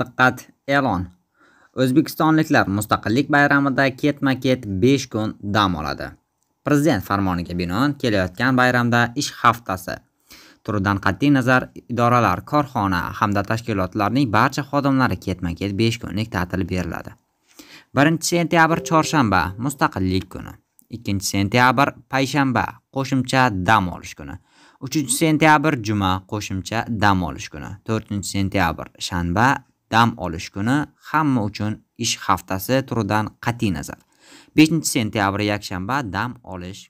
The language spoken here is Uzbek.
Diqqat e'lon. O'zbekistonliklar mustaqillik bayramida ketma-ket 5 kun dam oladi. Prezident farmoniga binoan kelayotgan bayramda ish haftasi turidan qat'iy nazar idoralar, korxona hamda tashkilotlarning barcha xodimlari ketma-ket 5 kunlik ta'til beriladi. 1-sentyabr chorshanba mustaqillik kuni, 2-sentyabr payshanba qo'shimcha dam olish kuni. 3 sentyabr juma qo'shimcha dam olish kuni 4 sentyabr shanba dam olish kuni hamma uchun ish haftasi turidan qat'iy nazar beshinchi sentyabr yakshanba dam olish